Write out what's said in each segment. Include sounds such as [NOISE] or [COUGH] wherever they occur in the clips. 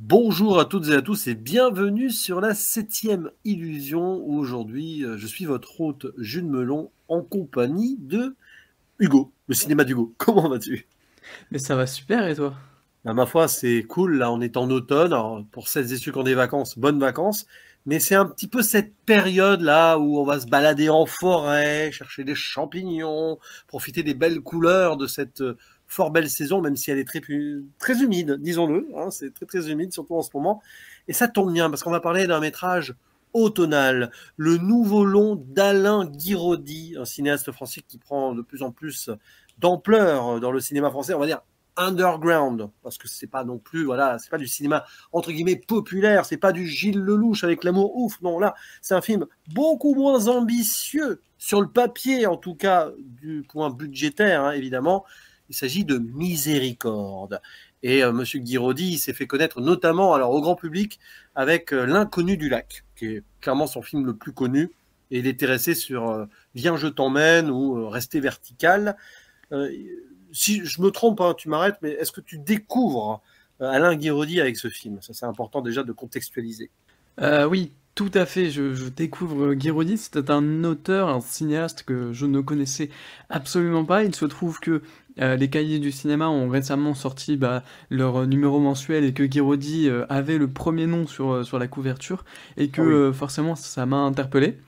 Bonjour à toutes et à tous et bienvenue sur la septième illusion. Aujourd'hui, euh, je suis votre hôte Jules Melon en compagnie de Hugo, le cinéma d'Hugo. [LAUGHS] Comment vas-tu Mais ça va super et toi bah, Ma foi, c'est cool. Là, on est en automne. pour celles et ceux qui ont des vacances, bonnes vacances. Mais c'est un petit peu cette période là où on va se balader en forêt, chercher des champignons, profiter des belles couleurs de cette euh, fort belle saison, même si elle est très, très humide, disons-le. Hein, c'est très très humide, surtout en ce moment. Et ça tombe bien, parce qu'on va parler d'un métrage automnal, le nouveau long d'Alain Guiraudy, un cinéaste français qui prend de plus en plus d'ampleur dans le cinéma français, on va dire underground, parce que c'est pas non plus, voilà, c'est pas du cinéma entre guillemets populaire, c'est pas du Gilles Lelouch avec l'amour ouf, non, là, c'est un film beaucoup moins ambitieux, sur le papier en tout cas, du point budgétaire, hein, évidemment, il s'agit de Miséricorde. Et M. Euh, Monsieur Guiraudy s'est fait connaître notamment alors, au grand public avec euh, L'inconnu du lac, qui est clairement son film le plus connu. Et il est resté sur euh, Viens, je t'emmène ou Rester vertical. si je me trompe, hein, tu m'arrêtes, mais est-ce que tu découvres Alain Guiraudy avec ce film Ça, c'est important déjà de contextualiser. oui, tout à fait, je, découvre Guiraudy, c'est un auteur, un cinéaste que je ne connaissais absolument pas. Il se trouve que euh, les cahiers du cinéma ont récemment sorti bah, leur euh, numéro mensuel et que Guiraudy euh, avait le premier nom sur, sur la couverture et que ah forcément ça m'a interpellé.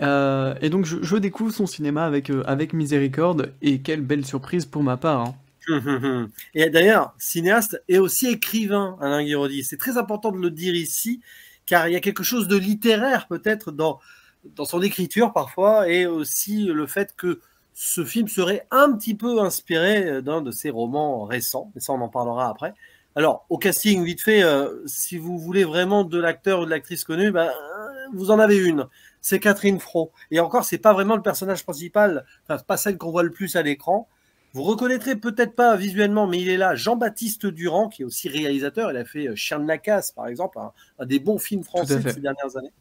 et donc je, découvre son cinéma avec, avec Miséricorde et quelle belle surprise pour ma part. Hein. [LAUGHS] Et d'ailleurs, cinéaste et aussi écrivain, Alain Guiraudy. C'est très important de le dire ici, car il y a quelque chose de littéraire peut-être dans, dans son écriture parfois, et aussi le fait que ce film serait un petit peu inspiré euh, d'un de ses romans récents, mais ça on en parlera après. Alors, au casting, vite fait, euh, si vous voulez vraiment de l'acteur ou de l'actrice connue, ben, euh, vous en avez une. C'est Catherine Fro. Et encore, c'est pas vraiment le personnage principal, enfin, pas celle qu'on voit le plus à l'écran. Vous reconnaîtrez peut-être pas visuellement, mais il est là, Jean-Baptiste Durand, qui est aussi réalisateur. Il a fait Chien de la Casse, par exemple, un, des bons films français ces dernières années.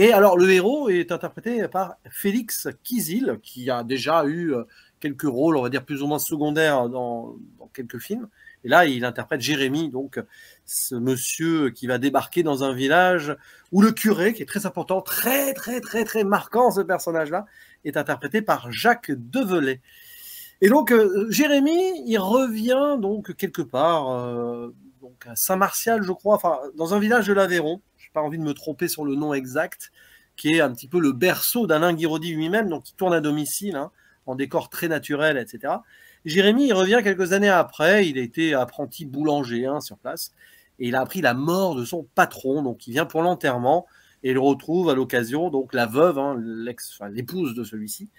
Et alors, le héros est interprété par Félix Kizil, qui a déjà eu euh, quelques rôles, on va dire plus ou moins secondaires dans, quelques films. Et là, il interprète Jérémy, donc ce monsieur qui va débarquer dans un village où le curé, qui est très important, très très très très marquant ce personnage-là, est interprété par Jacques Develay. Et donc euh, Jérémy, il revient donc quelque part, euh, donc à Saint-Martial, je crois, enfin dans un village de l'Aveyron, pas envie de me tromper sur le nom exact, qui est un petit peu le berceau d'Alain Guiraudy lui-même, donc qui tourne à domicile, hein, en décor très naturel, etc. Jérémy, il revient quelques années après, il a été apprenti boulanger hein, sur place, et il a appris la mort de son patron, donc il vient pour l'enterrement, et il retrouve à l'occasion donc la veuve, hein, l'épouse de celui-ci,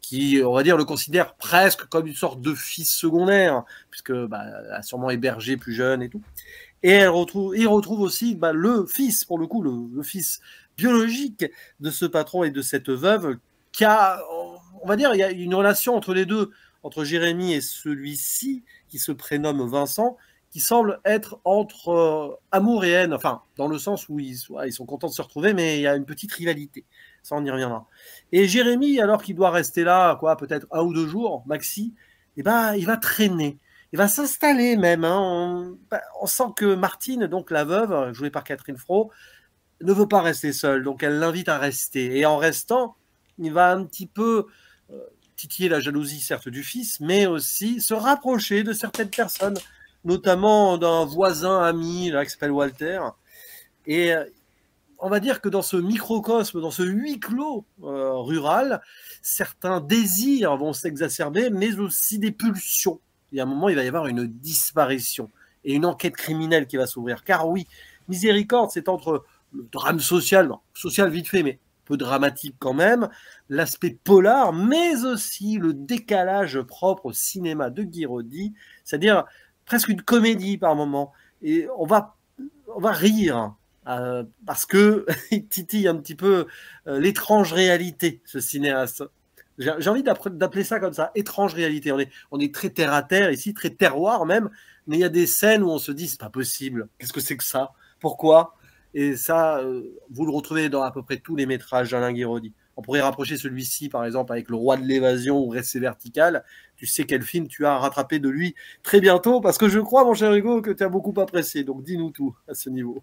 qui, on va dire, le considère presque comme une sorte de fils secondaire, puisque bah, a sûrement hébergé plus jeune et tout. Et retrouve, il retrouve aussi bah, le fils, pour le coup, le, fils biologique de ce patron et de cette veuve, qui a, on va dire, il y a une relation entre les deux, entre Jérémy et celui-ci, qui se prénomme Vincent, qui semble être entre euh, amour et haine, enfin, dans le sens où ils, sont contents de se retrouver, mais il y a une petite rivalité. Ça, on y reviendra. Et Jérémy, alors qu'il doit rester là, quoi, peut-être un ou deux jours, Maxi, eh ben, il va traîner il va s'installer même. Hein. Bah, on, sent que Martine, donc la veuve, jouée par Catherine Fro, ne veut pas rester seule, donc elle l'invite à rester. Et en restant, il va un petit peu euh, titiller la jalousie, certes, du fils, mais aussi se rapprocher de certaines personnes, notamment d'un voisin ami, qui s'appelle Walter. Et euh, on va dire que dans ce microcosme, dans ce huis clos euh, rural, certains désirs vont s'exacerber, mais aussi des pulsions il y a un moment, il va y avoir une disparition et une enquête criminelle qui va s'ouvrir. Car oui, Miséricorde, c'est entre le drame social, social vite fait, mais peu dramatique quand même, l'aspect polar, mais aussi le décalage propre au cinéma de Guiraudy, c'est-à-dire presque une comédie par moment. Et on va, on va rire. Euh, parce que [LAUGHS] titille un petit peu euh, l'étrange réalité, ce cinéaste. J'ai envie d'appeler ça comme ça, étrange réalité. On est, on est très terre à terre ici, très terroir même, mais il y a des scènes où on se dit c'est pas possible, qu'est-ce que c'est que ça Pourquoi Et ça, euh, vous le retrouvez dans à peu près tous les métrages d'Alain Guérodi. On pourrait rapprocher celui-ci, par exemple, avec Le Roi de l'évasion ou Rester vertical. Tu sais quel film tu as rattrapé de lui très bientôt, parce que je crois, mon cher Hugo, que tu as beaucoup apprécié. Donc dis-nous tout à ce niveau.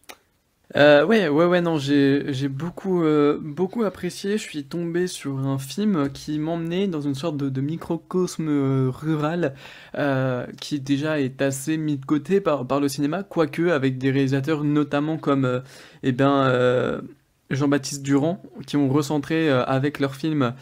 Euh, ouais, ouais, ouais, non, j'ai, euh, beaucoup, apprécié. Je suis tombé sur un film qui m'emmenait dans une sorte de, microcosme euh, rural qui déjà est assez mis de côté par, le cinéma, quoique avec des réalisateurs notamment comme eh ben, Jean-Baptiste Durand qui ont recentré avec leur film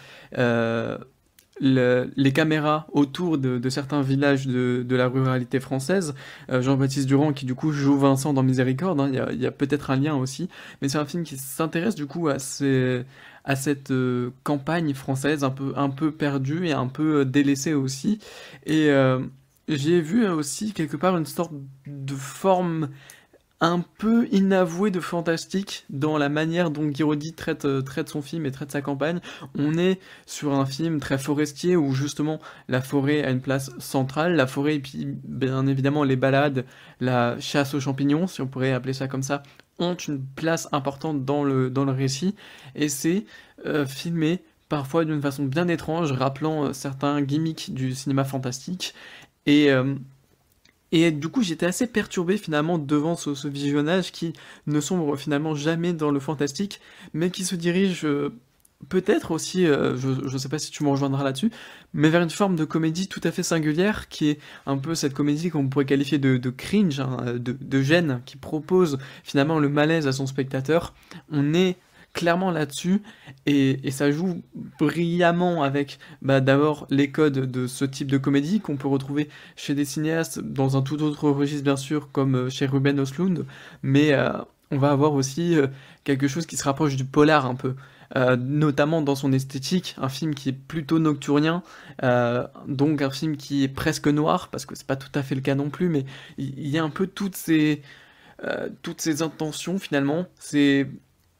les caméras autour de, certains villages de, la ruralité française. Euh, Jean-Baptiste Durand qui du coup joue Vincent dans Miséricorde, hein, il y a, peut-être un lien aussi, mais c'est un film qui s'intéresse du coup à, ces, à cette euh, campagne française un peu, un peu perdue et un peu euh, délaissée aussi. Et j'ai vu aussi quelque part une sorte de forme un peu inavoué de fantastique dans la manière dont Guiraudy euh, traite, son film et traite sa campagne. On est sur un film très forestier où justement la forêt a une place centrale, la forêt et puis bien évidemment les balades, la chasse aux champignons, si on pourrait appeler ça comme ça, ont une place importante dans le, dans le récit et c'est euh, filmé parfois d'une façon bien étrange, rappelant euh, certains gimmicks du cinéma fantastique et... Et du coup, j'étais assez perturbé finalement devant ce, visionnage qui ne sombre finalement jamais dans le fantastique, mais qui se dirige euh, peut-être aussi, euh, je ne sais pas si tu me rejoindras là-dessus, mais vers une forme de comédie tout à fait singulière, qui est un peu cette comédie qu'on pourrait qualifier de, cringe, hein, de, gêne, qui propose finalement le malaise à son spectateur. On est clairement là-dessus et, ça joue brillamment avec bah, d'abord les codes de ce type de comédie qu'on peut retrouver chez des cinéastes dans un tout autre registre bien sûr comme euh, chez Ruben Oslund mais euh, on va avoir aussi euh, quelque chose qui se rapproche du polar un peu. notamment dans son esthétique, un film qui est plutôt nocturnien, donc un film qui est presque noir, parce que c'est pas tout à fait le cas non plus, mais il y, a un peu toutes ces, toutes ces intentions finalement, c'est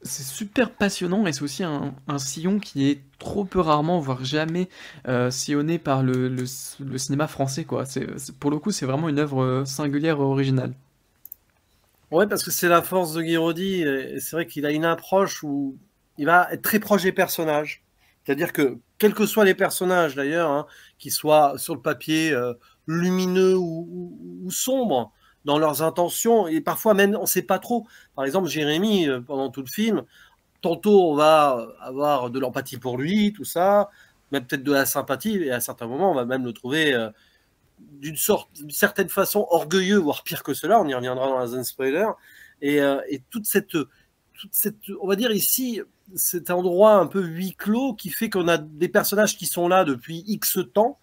c'est super passionnant et c'est aussi un, sillon qui est trop peu rarement, voire jamais euh, sillonné par le, cinéma français. Quoi. pour le coup, c'est vraiment une œuvre euh, singulière et originale. Ouais, parce que c'est la force de Guiraudy. C'est vrai qu'il a une approche où il va être très proche des personnages. C'est-à-dire que, quels que soient les personnages d'ailleurs, hein, qu'ils soient sur le papier euh, lumineux ou, ou sombres, dans leurs intentions et parfois même on ne sait pas trop. Par exemple, Jérémy, euh, pendant tout le film, tantôt on va avoir de l'empathie pour lui, tout ça, même peut-être de la sympathie, et à certains moments on va même le trouver euh, d'une sorte, d'une certaine façon orgueilleux, voire pire que cela, on y reviendra dans la zone spoiler. Et, euh, et toute cette, toute cette, on va dire ici, cet endroit un peu huis clos qui fait qu'on a des personnages qui sont là depuis X temps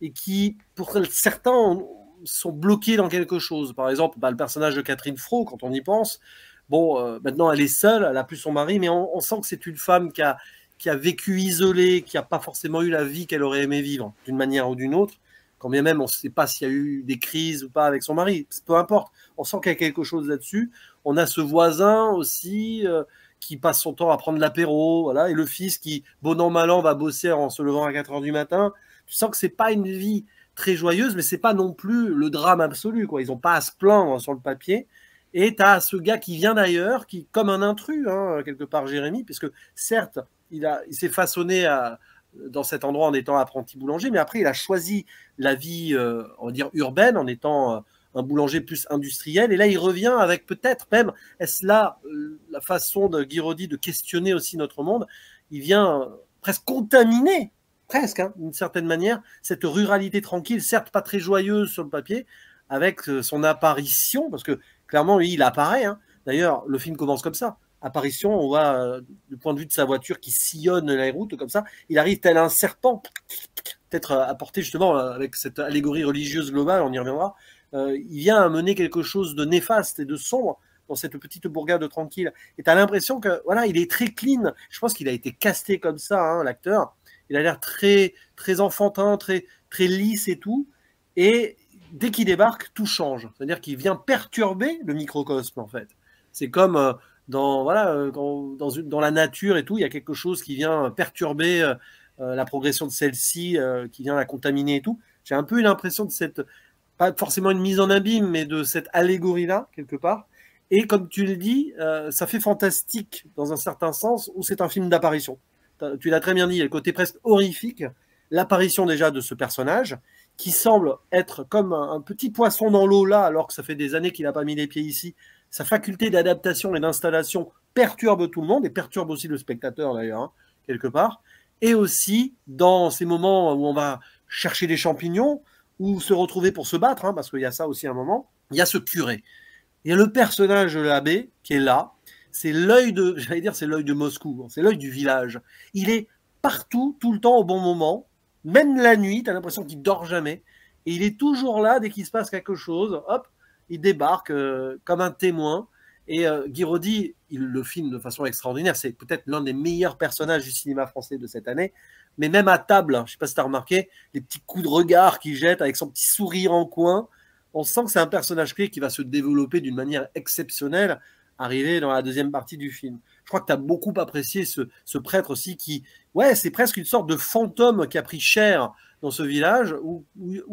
et qui, pour certains, sont bloqués dans quelque chose. Par exemple, bah, le personnage de Catherine Fro, quand on y pense, bon, euh, maintenant elle est seule, elle a plus son mari, mais on, sent que c'est une femme qui a, vécu isolée, qui n'a pas forcément eu la vie qu'elle aurait aimé vivre, d'une manière ou d'une autre. Quand bien même on ne sait pas s'il y a eu des crises ou pas avec son mari, peu importe. On sent qu'il y a quelque chose là-dessus. On a ce voisin aussi. Euh, qui passe son temps à prendre l'apéro, et le fils qui, bon an, mal an, va bosser en se levant à 4 heures du matin. Tu sens que c'est pas une vie très joyeuse, mais c'est pas non plus le drame absolu. Quoi. Ils ont pas à se plaindre sur le papier. Et tu as ce gars qui vient d'ailleurs, qui comme un intrus, hein, quelque part, Jérémy, puisque certes, il, a, il s'est façonné à, dans cet endroit en étant apprenti boulanger, mais après, il a choisi la vie, euh, on va dire, urbaine, en étant euh, un boulanger plus industriel. Et là, il revient avec peut-être même, est-ce là euh, la façon de Guiraudy de questionner aussi notre monde Il vient presque contaminer presque, hein, d'une certaine manière, cette ruralité tranquille, certes pas très joyeuse sur le papier, avec euh, son apparition, parce que clairement, il apparaît. Hein. D'ailleurs, le film commence comme ça. Apparition, on voit euh, du point de vue de sa voiture qui sillonne la route comme ça. Il arrive tel un serpent, peut-être apporté euh, justement avec cette allégorie religieuse globale, on y reviendra. il vient amener quelque chose de néfaste et de sombre dans cette petite bourgade tranquille. Et tu as l'impression que voilà, il est très clean. Je pense qu'il a été casté comme ça, hein, l'acteur il a l'air très, très enfantin, très, très lisse et tout. Et dès qu'il débarque, tout change. C'est-à-dire qu'il vient perturber le microcosme, en fait. C'est comme euh, dans, voilà, euh, dans, dans, la nature et tout, il y a quelque chose qui vient perturber euh, la progression de celle-ci, qui vient la contaminer et tout. J'ai un peu l'impression de cette, pas forcément une mise en abîme, mais de cette allégorie-là, quelque part. Et comme tu le dis, ça fait fantastique dans un certain sens, où c'est un film d'apparition tu l'as très bien dit, il le côté presque horrifique, l'apparition déjà de ce personnage qui semble être comme un, petit poisson dans l'eau là, alors que ça fait des années qu'il n'a pas mis les pieds ici. Sa faculté d'adaptation et d'installation perturbe tout le monde et perturbe aussi le spectateur d'ailleurs, hein, quelque part. Et aussi, dans ces moments où on va chercher des champignons ou se retrouver pour se battre, hein, parce qu'il y a ça aussi un moment, il y a ce curé. Il y a le personnage de l'abbé qui est là, c'est l'œil de, [LAUGHS] j'allais dire, c'est l'œil de Moscou, hein. c'est l'œil du village. Il est partout, tout le temps, au bon moment, même la nuit, tu as l'impression qu'il dort jamais, et il est toujours là dès qu'il se passe quelque chose, hop, il débarque euh, comme un témoin, et euh, il le filme de façon extraordinaire, c'est peut-être l'un des meilleurs personnages du cinéma français de cette année, mais même à table, hein, je ne sais pas si tu as remarqué, les petits coups de regard qu'il jette avec son petit sourire en coin, on sent que c'est un personnage clé qui va se développer d'une manière exceptionnelle, arrivé dans la deuxième partie du film. Je crois que tu as beaucoup apprécié ce, prêtre aussi qui, ouais, c'est presque une sorte de fantôme qui a pris chair dans ce village ou,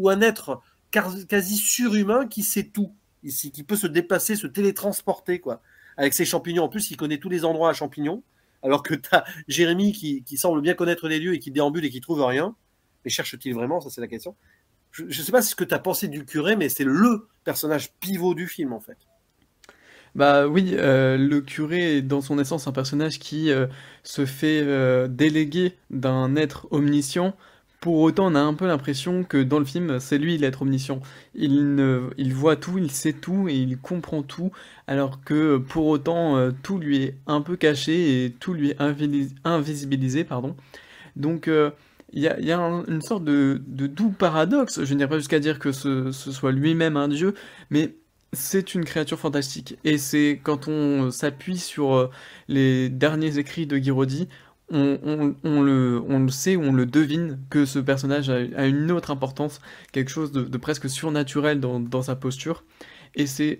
un être quasi surhumain qui sait tout ici, qui peut se déplacer, se télétransporter, quoi. Avec ses champignons, en plus, il connaît tous les endroits à champignons, alors que tu as Jérémy qui, semble bien connaître les lieux et qui déambule et qui trouve rien. Mais cherche-t-il vraiment Ça, c'est la question. Je ne sais pas ce que tu as pensé du curé, mais c'est le personnage pivot du film, en fait. Bah oui, euh, le curé est dans son essence un personnage qui euh, se fait délégué euh, déléguer d'un être omniscient. Pour autant, on a un peu l'impression que dans le film, c'est lui l'être omniscient. Il, ne, il voit tout, il sait tout et il comprend tout, alors que pour autant, tout lui est un peu caché et tout lui est invisibilisé. Pardon. Donc il y a, une sorte de, doux paradoxe. Je n'irai pas jusqu'à dire que ce soit lui-même un dieu, mais c'est une créature fantastique. Et c'est quand on euh, s'appuie sur euh, les derniers écrits de Guiraudy, on, on, le, sait, on le devine, que ce personnage a, une autre importance, quelque chose de, presque surnaturel dans, sa posture. Et c'est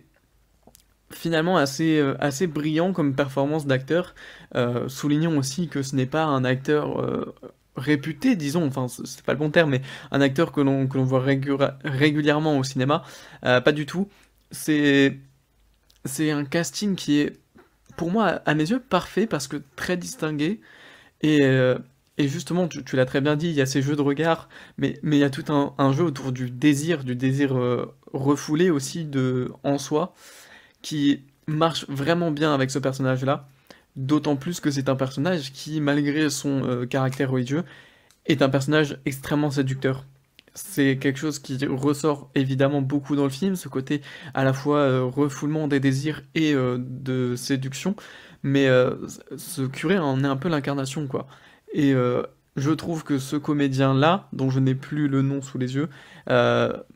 finalement assez, euh, assez brillant comme performance d'acteur. soulignons aussi que ce n'est pas un acteur... réputé, disons, enfin c'est pas le bon terme, mais un acteur que l'on voit régulièrement au cinéma, pas du tout, c'est c'est un casting qui est pour moi à mes yeux parfait parce que très distingué et, euh, justement tu, l'as très bien dit il y a ces jeux de regard mais mais il y a tout un, jeu autour du désir du désir euh, refoulé aussi de en soi qui marche vraiment bien avec ce personnage là d'autant plus que c'est un personnage qui malgré son euh, caractère religieux est un personnage extrêmement séducteur c'est quelque chose qui ressort évidemment beaucoup dans le film, ce côté à la fois euh, refoulement des désirs et euh, de séduction, mais euh, ce curé en est un peu l'incarnation, quoi. Et je trouve que ce comédien-là, dont je n'ai plus le nom sous les yeux,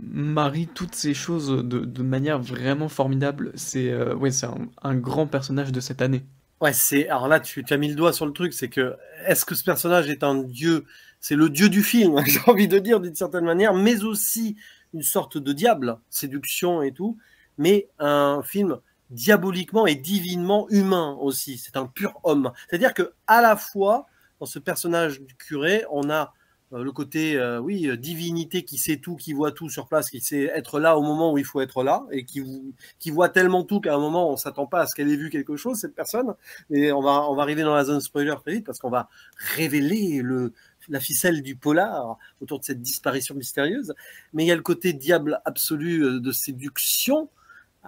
marie toutes ces choses de, manière vraiment formidable. C'est ouais, un, grand personnage de cette année. Ouais, c'est alors là tu, as mis le doigt sur le truc, c'est que est-ce que ce personnage est un dieu c'est le dieu du film, [LAUGHS] j'ai envie de dire d'une certaine manière, mais aussi une sorte de diable, séduction et tout, mais un film diaboliquement et divinement humain aussi. C'est un pur homme. C'est-à-dire que à la fois dans ce personnage du curé, on a euh, le côté euh, oui euh, divinité qui sait tout, qui voit tout sur place, qui sait être là au moment où il faut être là et qui voit tellement tout qu'à un moment on s'attend pas à ce qu'elle ait vu quelque chose cette personne. Mais on va on va arriver dans la zone spoiler très vite parce qu'on va révéler le la ficelle du polar autour de cette disparition mystérieuse, mais il y a le côté diable absolu euh, de séduction.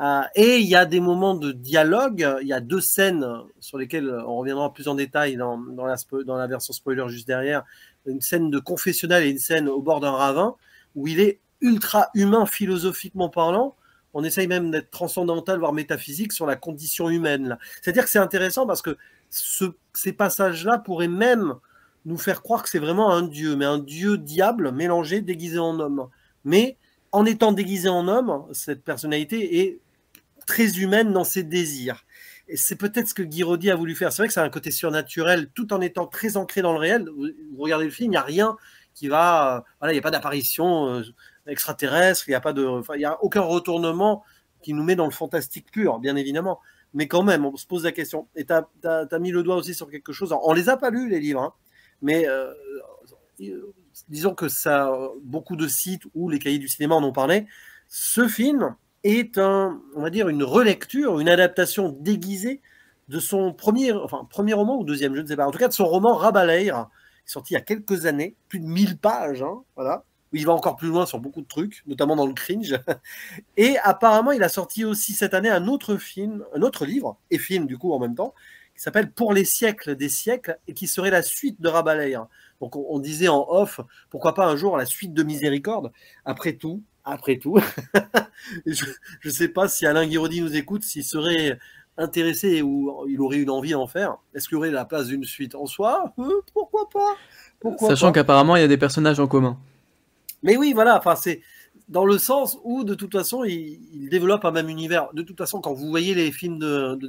Euh, et il y a des moments de dialogue, il y a deux scènes sur lesquelles on reviendra plus en détail dans, dans, la, dans la version spoiler juste derrière, une scène de confessionnal et une scène au bord d'un ravin, où il est ultra humain philosophiquement parlant, on essaye même d'être transcendantal, voire métaphysique sur la condition humaine. C'est-à-dire que c'est intéressant parce que ces passages-là pourraient même nous faire croire que c'est vraiment un dieu, mais un dieu diable mélangé, déguisé en homme. Mais en étant déguisé en homme, cette personnalité est très humaine dans ses désirs. Et c'est peut-être ce que Guiraudy a voulu faire. C'est vrai que ça a un côté surnaturel, tout en étant très ancré dans le réel. Vous regardez le film, il n'y a rien qui va. Euh, voilà, il n'y a pas d'apparition euh, extraterrestre, il n'y a pas de. Enfin, aucun retournement qui nous met dans le fantastique pur, bien évidemment. Mais quand même, on se pose la question. Et tu as, mis le doigt aussi sur quelque chose. On les a pas lus, les livres. Hein mais euh, disons que ça, beaucoup de sites où les cahiers du cinéma en ont parlé, ce film est un, on va dire, une relecture, une adaptation déguisée de son premier, enfin, premier roman ou deuxième, je ne sais pas, en tout cas de son roman Rabalaire, sorti il y a quelques années, plus de 1000 pages, hein, voilà, il va encore plus loin sur beaucoup de trucs, notamment dans le cringe. Et apparemment, il a sorti aussi cette année un autre film, un autre livre, et film du coup en même temps, s'appelle Pour les siècles des siècles et qui serait la suite de Rabalaire. Hein. Donc on, disait en off, pourquoi pas un jour la suite de Miséricorde Après tout, après tout, [LAUGHS] je ne sais pas si Alain Guiraudy nous écoute, s'il serait intéressé ou il aurait eu envie d'en faire. Est-ce qu'il aurait la place d'une suite en soi euh, Pourquoi pas Sachant qu'apparemment il y a des personnages en commun. Mais oui, voilà, enfin c'est dans le sens où de toute façon il, développe un même univers. De toute façon, quand vous voyez les films de, de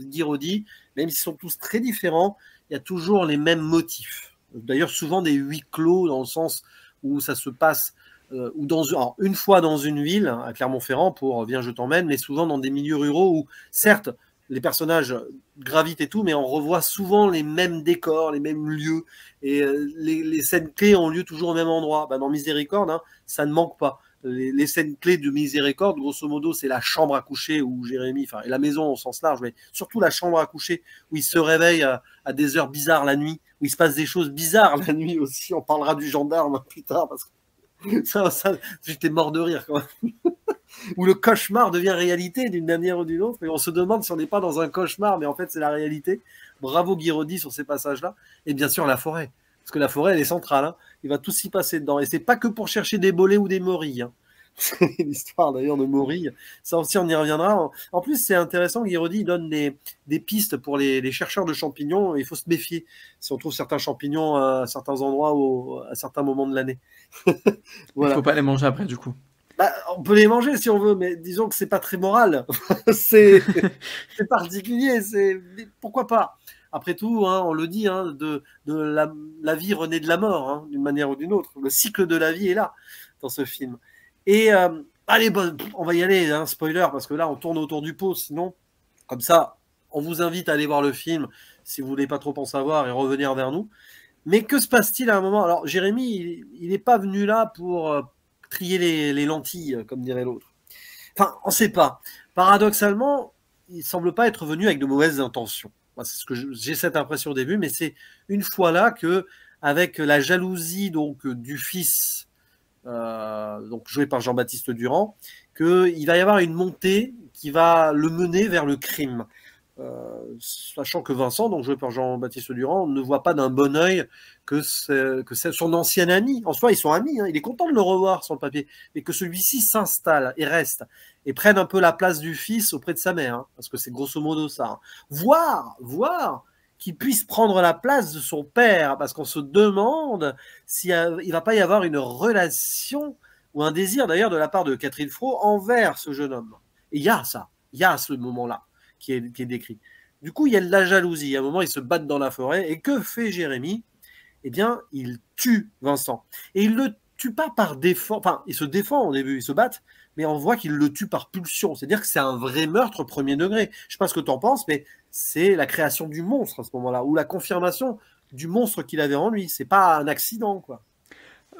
même s'ils sont tous très différents, il y a toujours les mêmes motifs. D'ailleurs, souvent des huis clos dans le sens où ça se passe euh, ou dans une fois dans une ville hein, à Clermont-Ferrand pour euh, Viens je t'emmène, mais souvent dans des milieux ruraux où certes les personnages gravitent et tout, mais on revoit souvent les mêmes décors, les mêmes lieux et euh, les, scènes clés ont lieu toujours au même endroit. Bah, dans Miséricorde, hein, ça ne manque pas les, scènes clés de Miséricorde, grosso modo, c'est la chambre à coucher où Jérémy, enfin, la maison au sens large, mais surtout la chambre à coucher où il se réveille à, des heures bizarres la nuit, où il se passe des choses bizarres la nuit aussi. On parlera du gendarme plus tard parce que [LAUGHS] ça, j'étais mort de rire quand même. [LAUGHS] où le cauchemar devient réalité d'une manière ou d'une autre, et on se demande si on n'est pas dans un cauchemar, mais en fait, c'est la réalité. Bravo Guiraudy sur ces passages-là, et bien sûr la forêt parce que la forêt, elle est centrale. Hein. Il va tous s'y passer dedans. Et c'est pas que pour chercher des bolets ou des morilles. Hein. [LAUGHS] C'est l'histoire d'ailleurs de Morilles. Ça aussi, on y reviendra. En plus, c'est intéressant, redit, donne des pistes pour les, chercheurs de champignons. Il faut se méfier si on trouve certains champignons à certains endroits ou à certains moments de l'année. [LAUGHS] Il ne faut pas les manger après, du coup. Bah, on peut les manger si on veut, mais disons que c'est pas très moral. [LAUGHS] c'est particulier. C'est pourquoi pas après tout, hein, on le dit, hein, de, la, vie renaît de la mort, hein, d'une manière ou d'une autre. Le cycle de la vie est là, dans ce film. Et euh, allez, bon, on va y aller, spoiler, parce que là, on tourne autour du pot, sinon, comme ça, on vous invite à aller voir le film, si vous voulez pas trop en savoir, et revenir vers nous. Mais que se passe-t-il à un moment Alors, Jérémy, il n'est pas venu là pour euh, trier les, lentilles, comme dirait l'autre. Enfin, on ne sait pas. Paradoxalement, il semble pas être venu avec de mauvaises intentions ce que j'ai cette impression au début, mais c'est une fois là que, avec la jalousie donc du fils, euh, donc joué par Jean-Baptiste Durand, qu'il va y avoir une montée qui va le mener vers le crime. Euh, sachant que Vincent, donc joué par Jean-Baptiste Durand, ne voit pas d'un bon oeil que, que son ancien ami. En soi, ils sont amis, hein. il est content de le revoir sur le papier, mais que celui-ci s'installe et reste et prenne un peu la place du fils auprès de sa mère, hein. parce que c'est grosso modo ça. Hein. Voir, voir qu'il puisse prendre la place de son père, parce qu'on se demande s'il ne va pas y avoir une relation ou un désir d'ailleurs de la part de Catherine Fro envers ce jeune homme. Et il y a ça, il y a ce moment-là qui est, décrit. Du coup, il y a de la jalousie. À un moment, ils se battent dans la forêt. Et que fait Jérémy Eh bien, il tue Vincent. Et il le tue pas par défense. Enfin, il se défend au début, ils se battent, mais on voit qu'il le tue par pulsion. C'est-à-dire que c'est un vrai meurtre premier degré. Je sais pas ce que tu en penses, mais c'est la création du monstre à ce moment-là, ou la confirmation du monstre qu'il avait en lui. C'est pas un accident, quoi.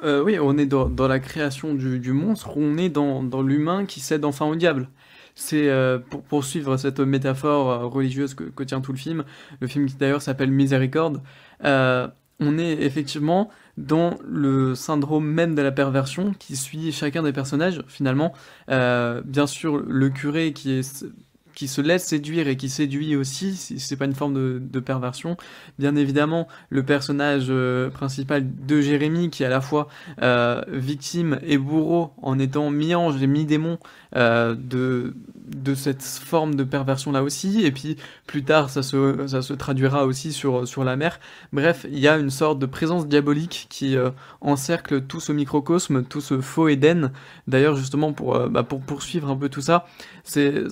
Euh, oui, on est dans, la création du, monstre, on est dans l'humain qui cède enfin au diable. C'est euh, pour poursuivre cette métaphore euh, religieuse que, tient tout le film, le film qui d'ailleurs s'appelle Miséricorde, euh, on est effectivement dans le syndrome même de la perversion qui suit chacun des personnages finalement. bien sûr, le curé qui est qui se laisse séduire et qui séduit aussi, si c'est pas une forme de, perversion. Bien évidemment, le personnage euh, principal de Jérémy, qui est à la fois euh, victime et bourreau en étant mi-ange et mi-démon euh, de, de cette forme de perversion là aussi, et puis plus tard ça se, ça se traduira aussi sur, sur la mer. Bref, il y a une sorte de présence diabolique qui encercle tout ce microcosme, tout ce faux Éden. D'ailleurs, justement, pour, bah, pour poursuivre un peu tout ça, c'est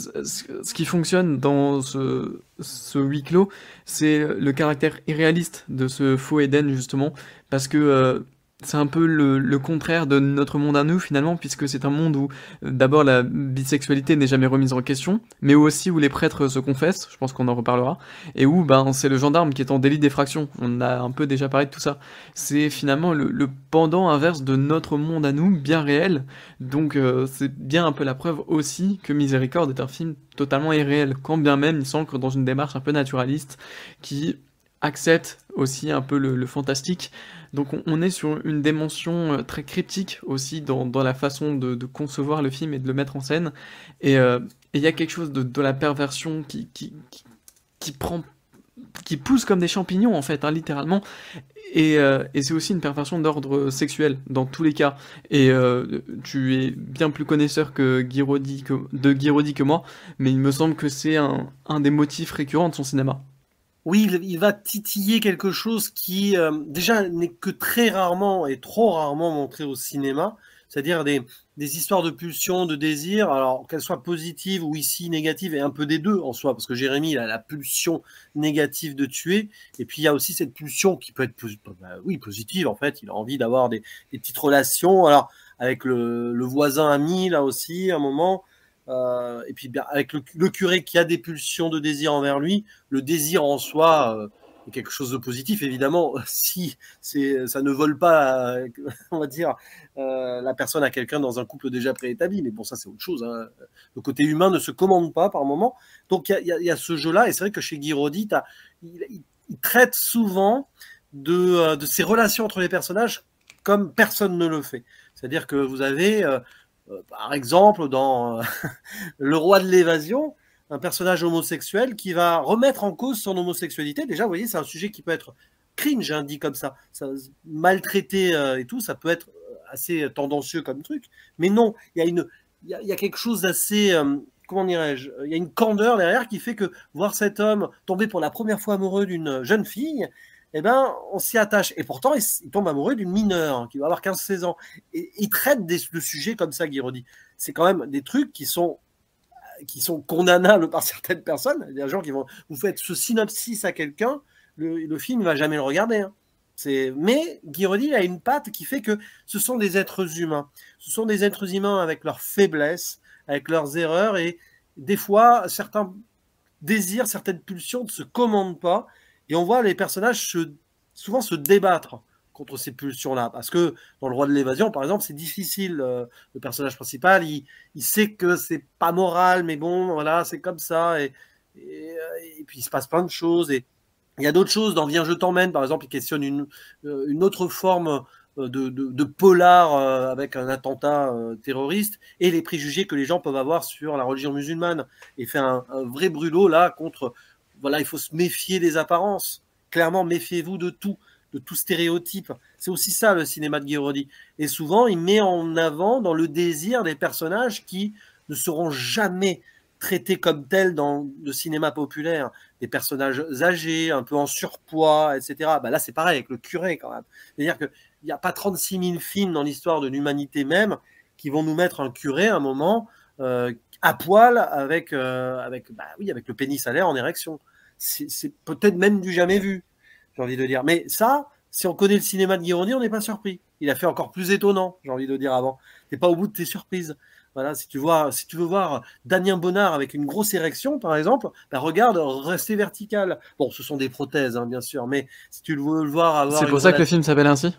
ce qui fonctionne dans ce, ce huis clos, c'est le caractère irréaliste de ce faux Eden, justement, parce que euh, c'est un peu le, contraire de notre monde à nous finalement, puisque c'est un monde où euh, d'abord la bisexualité n'est jamais remise en question, mais aussi où les prêtres se confessent, je pense qu'on en reparlera, et où ben, c'est le gendarme qui est en délit d'effraction, on a un peu déjà parlé de tout ça. C'est finalement le, pendant inverse de notre monde à nous, bien réel, donc euh, c'est bien un peu la preuve aussi que Miséricorde est un film totalement irréel, quand bien même il s'ancre dans une démarche un peu naturaliste qui accepte aussi un peu le, fantastique. Donc on, est sur une dimension euh, très cryptique aussi dans, la façon de, concevoir le film et de le mettre en scène. Et euh, il y a quelque chose de, la perversion qui, qui, prend qui pousse comme des champignons en fait, hein, littéralement. Euh, et, c'est aussi une perversion d'ordre sexuel dans tous les cas. Et tu es bien plus connaisseur que, guy que de Guiraudy que moi, mais il me semble que c'est un des motifs récurrents de son cinéma oui, il, va titiller quelque chose qui euh, déjà n'est que très rarement et trop rarement montré au cinéma, c'est-à-dire des, histoires de pulsion, de désir, alors qu'elles soient positives ou ici négatives, et un peu des deux en soi, parce que Jérémy, il a la pulsion négative de tuer, et puis il y a aussi cette pulsion qui peut être bah, bah oui, positive, en fait, il a envie d'avoir des, des, petites relations, alors avec le, le voisin ami, là aussi, à un moment, euh, et puis bien, avec le, curé qui a des pulsions de désir envers lui, le désir en soi euh, est quelque chose de positif, évidemment, [LAUGHS] si ça ne vole pas, euh, [LAUGHS] on va dire, la personne à quelqu'un dans un couple déjà préétabli. Mais bon, ça c'est autre chose. Hein. Le côté humain ne se commande pas par moment. Donc il y, a ce jeu-là, et c'est vrai que chez guy il, traite souvent de, de, ces relations entre les personnages comme personne ne le fait. C'est-à-dire que vous avez euh, par exemple, dans euh, [LAUGHS] Le Roi de l'évasion, un personnage homosexuel qui va remettre en cause son homosexualité. Déjà, vous voyez, c'est un sujet qui peut être cringe, hein, dit comme ça. ça maltraité euh, et tout, ça peut être assez tendancieux comme truc. Mais non, il y a une, il y, a quelque chose d'assez, comment dirais-je, il y a une candeur derrière qui fait que voir cet homme tomber pour la première fois amoureux d'une jeune fille, eh ben, on s'y attache. Et pourtant, il, tombe amoureux d'une mineure qui doit avoir 15-16 ans. Et il traite des, sujet sujets comme ça, Guiraudy. C'est quand même des trucs qui sont qui sont condamnables par [LAUGHS] certaines personnes. Il y a des gens qui vont vous faites ce synopsis à quelqu'un, le, film ne va jamais le regarder. Hein. C'est mais Guiraudy a une patte qui fait que ce sont des êtres humains. Ce sont des êtres humains avec leurs faiblesses, avec leurs erreurs et des fois certains désirs, certaines pulsions ne se commandent pas et on voit les personnages souvent se débattre contre ces pulsions-là. Parce que dans le roi de l'évasion, par exemple, c'est difficile. Euh, le personnage principal, il, sait que c'est pas moral, mais bon, voilà, c'est comme ça. Euh, et, puis il se passe plein de choses. Et il y a d'autres choses dans Viens, je t'emmène, par exemple, il questionne une, euh, une autre forme de, polar avec un attentat terroriste et les préjugés que les gens peuvent avoir sur la religion musulmane. Et fait un, un vrai brûlot là contre voilà, il faut se méfier des apparences. Clairement, méfiez-vous de tout, de tout stéréotype. C'est aussi ça le cinéma de Guiraudy. Et souvent, il met en avant dans le désir des personnages qui ne seront jamais traités comme tels dans le cinéma populaire. Des personnages âgés, un peu en surpoids, etc. Bah là, c'est pareil avec le curé quand même. C'est-à-dire qu'il n'y a pas 36 000 films dans l'histoire de l'humanité même qui vont nous mettre un curé un moment euh, à poil avec, euh, avec, bah oui, avec le pénis à l'air en érection c'est peut-être même du jamais vu, j'ai envie de dire. Mais ça, si on connaît le cinéma de Guironi, on n'est pas surpris. Il a fait encore plus étonnant, j'ai envie de dire avant. et pas au bout de tes surprises. Voilà, si tu vois, si tu veux voir Damien Bonnard avec une grosse érection, par exemple, ben regarde, rester vertical. Bon, ce sont des prothèses, hein, bien sûr, mais si tu veux le voir C'est pour ça que le film s'appelle ainsi.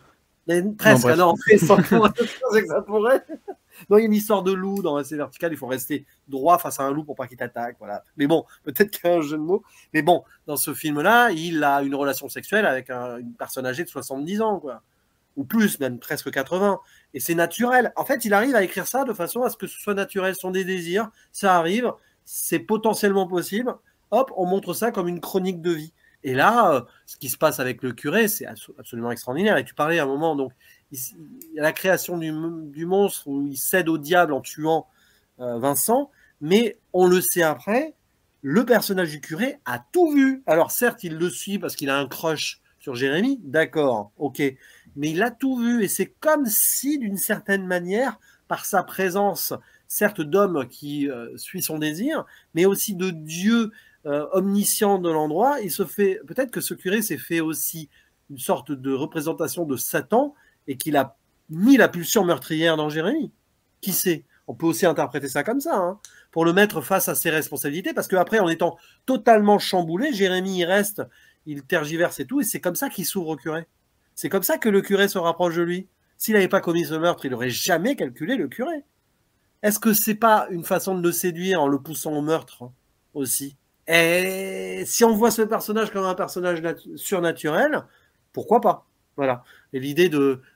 que ça pourrait. Non, il y a une histoire de loup dans Assez Vertical, Il faut rester droit face à un loup pour pas qu'il t'attaque. Voilà. Mais bon, [LAUGHS] peut-être qu'il y a un jeu de mots. Mais bon, dans ce film-là, il a une relation sexuelle avec une personne âgée de 70 ans, quoi. Ou plus, même presque 80. Et c'est naturel. En fait, il arrive à écrire ça de façon à ce que ce soit naturel. Ce sont des désirs. Ça arrive. C'est potentiellement possible. Hop, on montre ça comme une chronique de vie. Et là, euh, ce qui se passe avec le curé, c'est absolument extraordinaire. Et tu parlais à un moment, donc, il, la création du, monstre où il cède au diable en tuant euh, Vincent, mais on le sait après, le personnage du curé a tout vu. Alors certes, il le suit parce qu'il a un crush sur Jérémie, d'accord, ok, mais il a tout vu et c'est comme si d'une certaine manière, par sa présence, certes d'homme qui euh, suit son désir, mais aussi de Dieu euh, omniscient de l'endroit, il se fait peut-être que ce curé s'est fait aussi une sorte de représentation de Satan et qu'il a mis la pulsion meurtrière dans Jérémy. Qui sait On peut aussi interpréter ça comme ça, hein, pour le mettre face à ses responsabilités, parce qu'après, en étant totalement chamboulé, Jérémy, il reste, il tergiverse et tout, et c'est comme ça qu'il s'ouvre au curé. C'est comme ça que le curé se rapproche de lui. S'il n'avait pas commis ce meurtre, il n'aurait jamais calculé le curé. Est-ce que c'est pas une façon de le séduire en le poussant au meurtre hein, aussi Et si on voit ce personnage comme un personnage surnaturel, pourquoi pas voilà. Et l'idée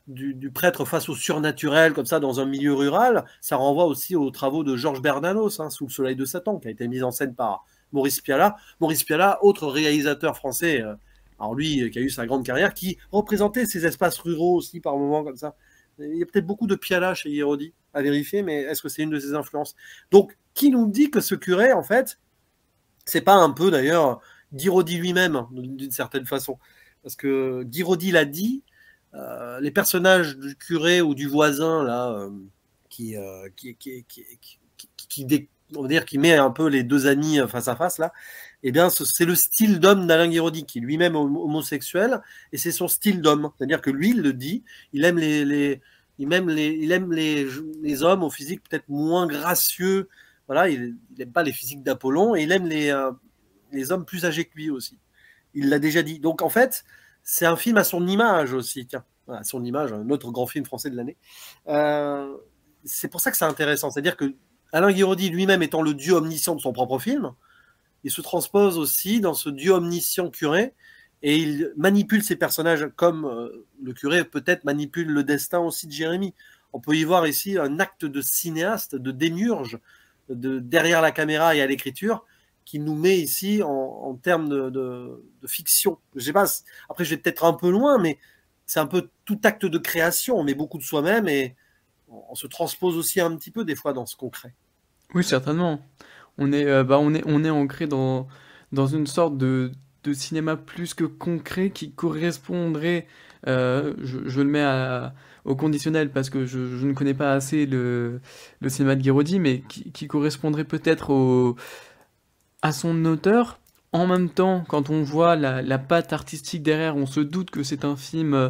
du, prêtre face au surnaturel, comme ça, dans un milieu rural, ça renvoie aussi aux travaux de Georges Bernanos, hein, Sous le soleil de Satan, qui a été mis en scène par Maurice Piala Maurice Piala autre réalisateur français, euh, alors lui, euh, qui a eu sa grande carrière, qui représentait ces espaces ruraux aussi par moments, comme ça. Il y a peut-être beaucoup de Piala chez Hérodi, à vérifier, mais est-ce que c'est une de ses influences Donc, qui nous dit que ce curé, en fait, c'est pas un peu d'ailleurs Guiraudy lui-même, d'une certaine façon parce que roddy l'a dit, euh, les personnages du curé ou du voisin là, qui, dire, qui met un peu les deux amis euh, face à face là, eh bien c'est le style d'homme d'Alain Guiraudy, qui lui-même homosexuel, et c'est son style d'homme, c'est-à-dire que lui il le dit, il aime les, il aime les, il aime les, les hommes au physique peut-être moins gracieux, voilà, il n'aime pas les physiques d'Apollon, et il aime les, euh, les hommes plus âgés que lui aussi il l'a déjà dit. Donc en fait, c'est un film à son image aussi, tiens, à son image, un autre grand film français de l'année. Euh, c'est pour ça que c'est intéressant, c'est-à-dire que Alain Guiraudy lui-même étant le dieu omniscient de son propre film, il se transpose aussi dans ce dieu omniscient curé et il manipule ses personnages comme euh, le curé peut-être manipule le destin aussi de Jérémy. On peut y voir ici un acte de cinéaste, de démiurge, de derrière la caméra et à l'écriture, qui nous met ici en, termes de, fiction. pas, après je vais peut-être un peu loin, mais c'est un peu tout acte de création, on met beaucoup de soi-même et on, se transpose aussi un petit peu des fois dans ce concret. Oui, certainement. On est, euh, bah, on est, on est ancré dans, dans une sorte de, cinéma plus que concret qui correspondrait, euh, je, le mets au conditionnel parce que je, ne connais pas assez le, cinéma de Guiraudy, mais qui correspondrait peut-être au à son auteur. En même temps, quand on voit la, patte artistique derrière, on se doute que c'est un film euh,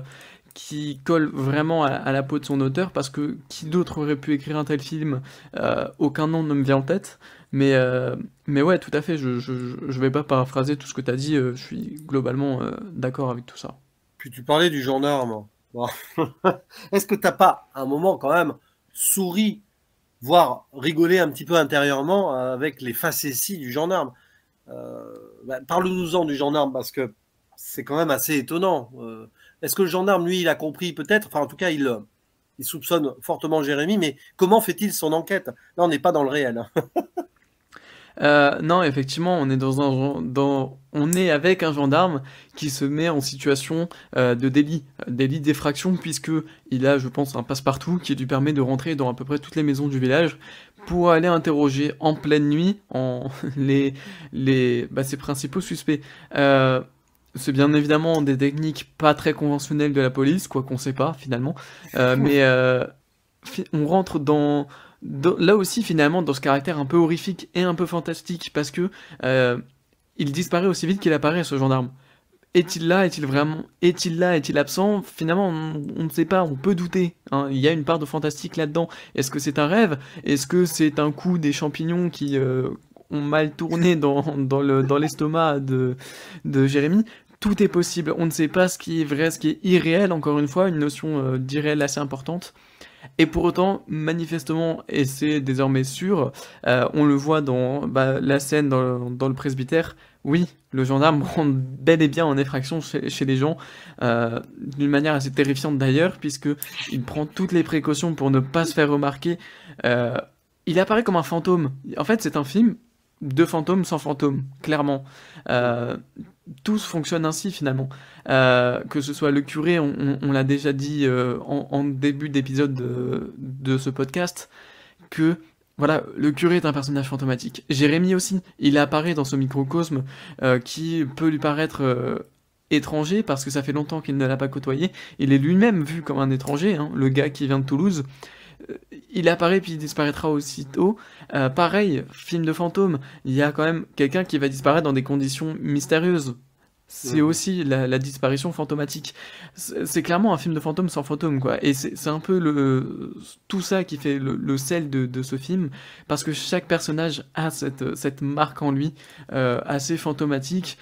qui colle vraiment à, la peau de son auteur, parce que qui d'autre aurait pu écrire un tel film euh, Aucun nom ne me vient en tête. Mais, euh, mais ouais, tout à fait, je, vais pas paraphraser tout ce que tu as dit, je suis globalement d'accord avec tout ça. Puis tu parlais du gendarme. [LAUGHS] Est-ce que t'as pas, un moment quand même, souri voire rigoler un petit peu intérieurement euh, avec les facéties du gendarme. Euh, bah, Parle-nous-en du gendarme, parce que c'est quand même assez étonnant. Euh, est-ce que le gendarme, lui, il a compris peut-être Enfin, en tout cas, euh, il, soupçonne fortement Jérémy, mais comment fait-il son enquête Là, on n'est pas dans le réel. Hein. [LAUGHS] Euh, non, effectivement, on est avec un gendarme qui se met en situation euh, de délit, délit d'effraction, puisque il a, je pense, un passe-partout qui lui permet de rentrer dans à peu près toutes les maisons du village pour aller interroger en pleine nuit [LAUGHS] les bah, ses principaux suspects. Euh, c'est bien évidemment des techniques pas très conventionnelles de la police, quoi qu'on sait pas finalement, mais on rentre dans là aussi finalement dans ce caractère un peu horrifique et un peu fantastique parce que euh, il disparaît aussi vite qu'il apparaît ce gendarme. Est-il là Est-il vraiment Est-il là Est-il absent Finalement, on, ne sait pas, on peut douter. Hein. Il y a une part de fantastique là-dedans. Est-ce que c'est un rêve Est-ce que c'est un coup des champignons qui euh, ont mal tourné dans, l'estomac de, Jérémy Tout est possible. On ne sait pas ce qui est vrai, ce qui est irréel, encore une fois, une notion euh, d'irréel assez importante. Et pour autant, manifestement, et c'est désormais sûr, euh, on le voit dans bah, la scène dans, le presbytère, oui, le gendarme [LAUGHS] rentre bel et bien en effraction chez, les gens, euh, d'une manière assez terrifiante d'ailleurs, puisque il prend toutes les précautions pour ne pas se faire remarquer. Euh, il apparaît comme un fantôme. En fait, c'est un film de fantômes sans fantôme, clairement tous fonctionnent ainsi finalement. Euh, que ce soit le curé, on, l'a déjà dit euh, en, début d'épisode de, ce podcast, que voilà, le curé est un personnage fantomatique. Jérémy aussi, il apparaît dans ce microcosme euh, qui peut lui paraître étranger parce que ça fait longtemps qu'il ne l'a pas côtoyé. Il est lui-même vu comme un étranger, hein, le gars qui vient de Toulouse. Euh, il apparaît puis il disparaîtra aussitôt. Euh, pareil, film de fantôme, il y a quand même quelqu'un qui va disparaître dans des conditions mystérieuses. C'est aussi la, disparition fantomatique. C'est clairement un film de fantôme sans fantôme, quoi. Et c'est un peu le, tout ça qui fait le, sel de, ce film, parce que chaque personnage a cette, marque en lui, euh, assez fantomatique,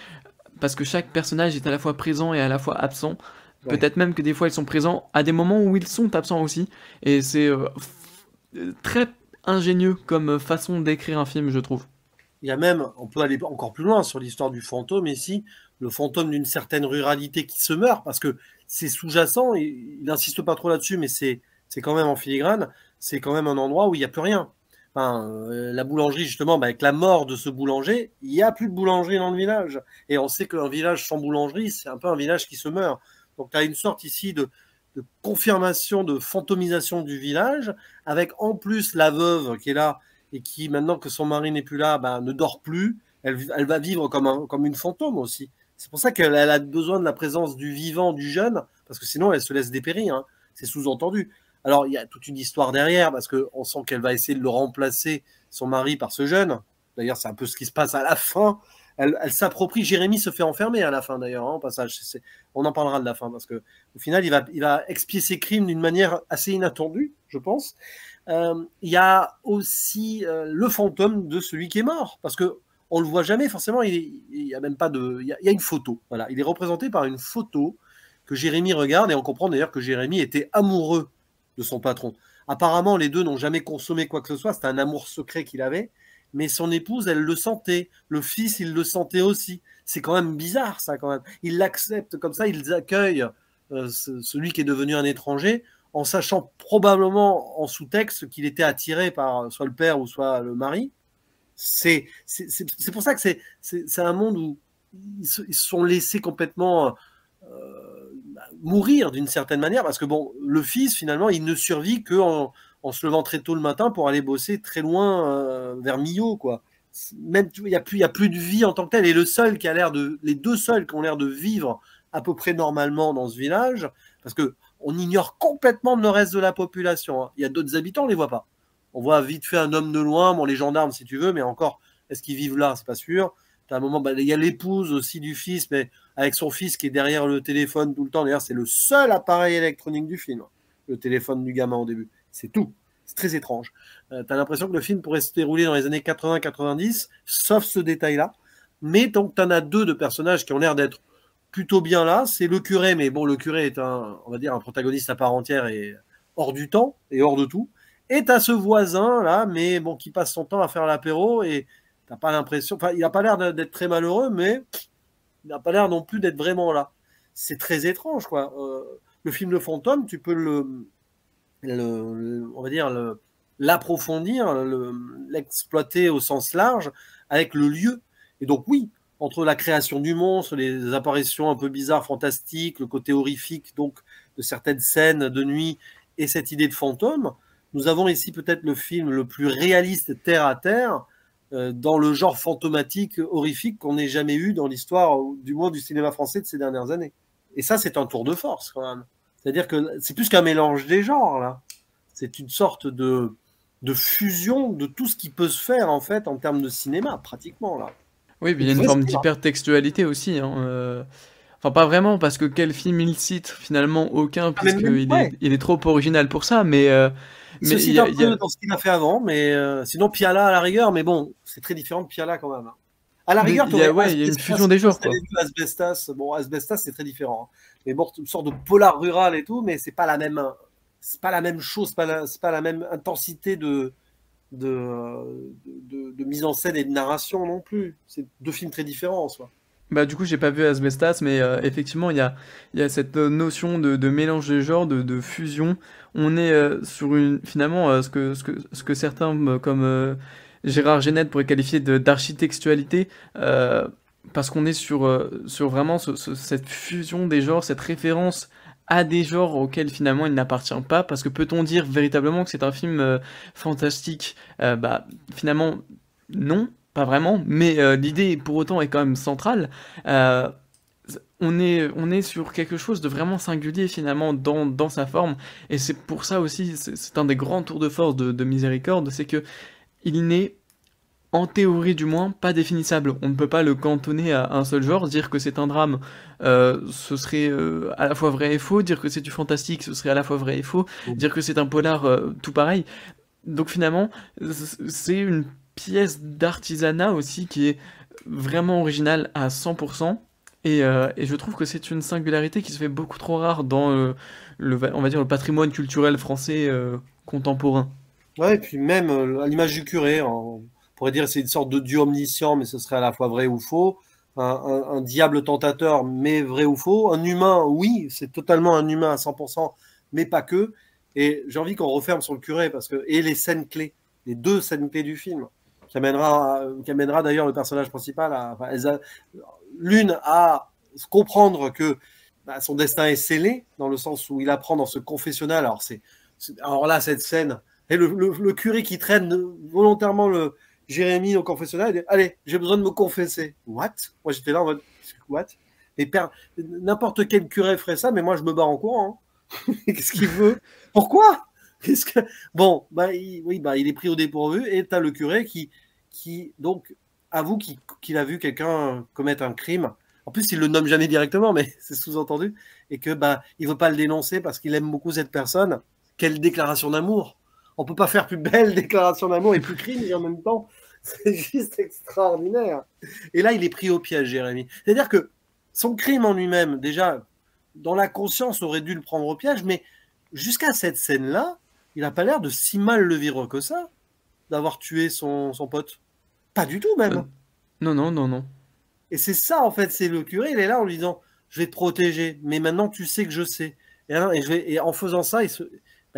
parce que chaque personnage est à la fois présent et à la fois absent. Peut-être même que des fois ils sont présents à des moments où ils sont absents aussi. Et c'est euh, euh, très ingénieux comme façon d'écrire un film, je trouve. Il y a même, on peut aller encore plus loin sur l'histoire du fantôme ici, le fantôme d'une certaine ruralité qui se meurt, parce que c'est sous-jacent, et il n'insiste pas trop là-dessus, mais c'est quand même en filigrane, c'est quand même un endroit où il n'y a plus rien. Enfin, euh, la boulangerie, justement, bah, avec la mort de ce boulanger, il n'y a plus de boulangerie dans le village. Et on sait qu'un village sans boulangerie, c'est un peu un village qui se meurt. Donc tu as une sorte ici de, confirmation, de fantomisation du village, avec en plus la veuve qui est là et qui, maintenant que son mari n'est plus là, bah, ne dort plus. Elle, va vivre comme, une fantôme aussi. C'est pour ça qu'elle a besoin de la présence du vivant, du jeune, parce que sinon elle se laisse dépérir. Hein. C'est sous-entendu. Alors il y a toute une histoire derrière, parce qu'on sent qu'elle va essayer de le remplacer, son mari, par ce jeune. D'ailleurs, c'est un peu ce qui se passe à la fin elle, s'approprie. Jérémy se fait enfermer à la fin d'ailleurs, hein, passage. on en parlera de la fin parce que au final, il va, il expier ses crimes d'une manière assez inattendue, je pense. Euh, il y a aussi euh, le fantôme de celui qui est mort parce que on le voit jamais forcément. Il n'y a même pas de, il y, a, une photo. Voilà, il est représenté par une photo que Jérémy regarde et on comprend d'ailleurs que Jérémy était amoureux de son patron. Apparemment, les deux n'ont jamais consommé quoi que ce soit. C'était un amour secret qu'il avait mais son épouse, elle le sentait. Le fils, il le sentait aussi. C'est quand même bizarre, ça, quand même. Ils l'acceptent comme ça, ils accueillent euh, celui qui est devenu un étranger, en sachant probablement en sous-texte qu'il était attiré par euh, soit le père ou soit le mari. C'est pour ça que c'est un monde où ils se, sont laissés complètement euh, mourir d'une certaine manière, parce que bon, le fils, finalement, il ne survit que en en se levant très tôt le matin pour aller bosser très loin euh, vers Millau, quoi. Même il n'y a, plus, y a plus de vie en tant que telle. Et le seul qui a l'air de, les deux seuls qui ont l'air de vivre à peu près normalement dans ce village, parce que on ignore complètement le reste de la population. Hein. Il y a d'autres habitants, on les voit pas. On voit vite fait un homme de loin, bon les gendarmes si tu veux, mais encore, est-ce qu'ils vivent là C'est pas sûr. à un moment, bah, il y a l'épouse aussi du fils, mais avec son fils qui est derrière le téléphone tout le temps. D'ailleurs, c'est le seul appareil électronique du film, le téléphone du gamin au début. C'est tout. C'est très étrange. Euh, t'as tu as l'impression que le film pourrait se dérouler dans les années 80-90, sauf ce détail-là. Mais que tu en as deux de personnages qui ont l'air d'être plutôt bien là. C'est le curé, mais bon, le curé est un, on va dire, un protagoniste à part entière et hors du temps et hors de tout. Et t'as ce voisin là, mais bon, qui passe son temps à faire l'apéro et t'as pas l'impression. Enfin, il n'a pas l'air d'être très malheureux, mais il n'a pas l'air non plus d'être vraiment là. C'est très étrange, quoi. Euh, le film Le Fantôme, tu peux le, on va dire, l'approfondir, l'exploiter au sens large avec le lieu. Et donc oui, entre la création du monstre, les apparitions un peu bizarres, fantastiques, le côté horrifique donc de certaines scènes de nuit et cette idée de fantôme, nous avons ici peut-être le film le plus réaliste terre à terre euh, dans le genre fantomatique horrifique qu'on n'ait jamais eu dans l'histoire, du moins du cinéma français de ces dernières années. Et ça, c'est un tour de force quand même. C'est-à-dire que c'est plus qu'un mélange des genres, là. C'est une sorte de, de fusion de tout ce qui peut se faire, en fait, en termes de cinéma, pratiquement, là. Oui, mais il y a une forme d'hypertextualité aussi. Hein. Euh. Enfin, pas vraiment, parce que quel film il cite Finalement, aucun, ah, puisqu'il est, il est trop original pour ça, mais... Euh, mais il y a, un peu dans ce qu'il a fait avant, mais euh, sinon Piala à la rigueur, mais bon, c'est très différent de Piala quand même. Hein. À la rigueur, il y a, une fusion des genres. Quoi. Asbestas, bon, Asbestas, c'est très différent. Mais hein. bon, une sorte de polar rural et tout, mais c'est pas la même, hein. c'est pas la même chose, ce pas, la, pas la même intensité de de, de, mise en scène et de narration non plus. C'est deux films très différents en soi. Bah, du coup, j'ai pas vu Asbestas, mais euh, effectivement, il y a, y a, cette euh, notion de, mélange des genres, de, fusion. On est euh, sur une, finalement, ce, que, ce, que, ce que certains comme Gérard Genette pourrait qualifier d'architextualité euh, parce qu'on est sur, euh, sur vraiment cette fusion des genres, cette référence à des genres auxquels finalement il n'appartient pas, parce que peut-on dire véritablement que c'est un film euh, fantastique Bah finalement non, pas vraiment, mais l'idée pour autant est quand même centrale. on est, on est sur quelque chose de vraiment singulier finalement dans, dans sa forme, et c'est pour ça aussi, c'est un des grands tours de force de, de Miséricorde, c'est que il n'est en théorie du moins, pas définissable. On ne peut pas le cantonner à un seul genre, dire que c'est un drame, euh, ce serait euh, à la fois vrai et faux, dire que c'est du fantastique, ce serait à la fois vrai et faux, mmh. dire que c'est un polar, euh, tout pareil. Donc finalement, c'est une pièce d'artisanat aussi qui est vraiment originale à 100%. Et, je trouve que c'est une singularité qui se fait beaucoup trop rare dans le, on va dire, le patrimoine culturel français contemporain. Ouais, et puis même à l'image du curé, pourrait dire c'est une sorte de dieu omniscient, mais ce serait à la fois vrai ou faux. Un, diable tentateur, mais vrai ou faux. Un humain, oui, c'est totalement un humain à 100%, mais pas que. Et j'ai envie qu'on referme sur le curé, parce que, et les scènes clés, les deux scènes clés du film, qui amènera, qui amènera d'ailleurs le personnage principal à. L'une à comprendre que bah, son destin est scellé, dans le sens où il apprend dans ce confessionnal. Alors, c'est, alors là, cette scène, et le curé qui traîne volontairement le, Jérémy au confessionnal, il dit Allez, j'ai besoin de me confesser. What Moi, j'étais là en mode What n'importe quel curé ferait ça, mais moi, je me bats en courant. Hein. [LAUGHS] Qu'est-ce qu'il veut Pourquoi Qu'est-ce que... Bon, bah, oui, bah, il est pris au dépourvu et tu as le curé qui, qui donc, avoue qu'il a vu quelqu'un commettre un crime. En plus, il le nomme jamais directement, mais [LAUGHS] c'est sous-entendu. Et que bah, il veut pas le dénoncer parce qu'il aime beaucoup cette personne. Quelle déclaration d'amour on peut pas faire plus belle [LAUGHS] déclaration d'amour et plus et en même temps. [LAUGHS] C'est juste extraordinaire. Et là, il est pris au piège, Jérémy. C'est-à-dire que son crime en lui-même, déjà, dans la conscience, aurait dû le prendre au piège, mais jusqu'à cette scène-là, il n'a pas l'air de si mal le vivre que ça, d'avoir tué son, pote. Pas du tout, même. Euh, non, non, non, non. Et c'est ça, en fait, c'est le curé, il est là en lui disant, je vais te protéger, mais maintenant tu sais que je sais. Et, et en faisant ça, il se,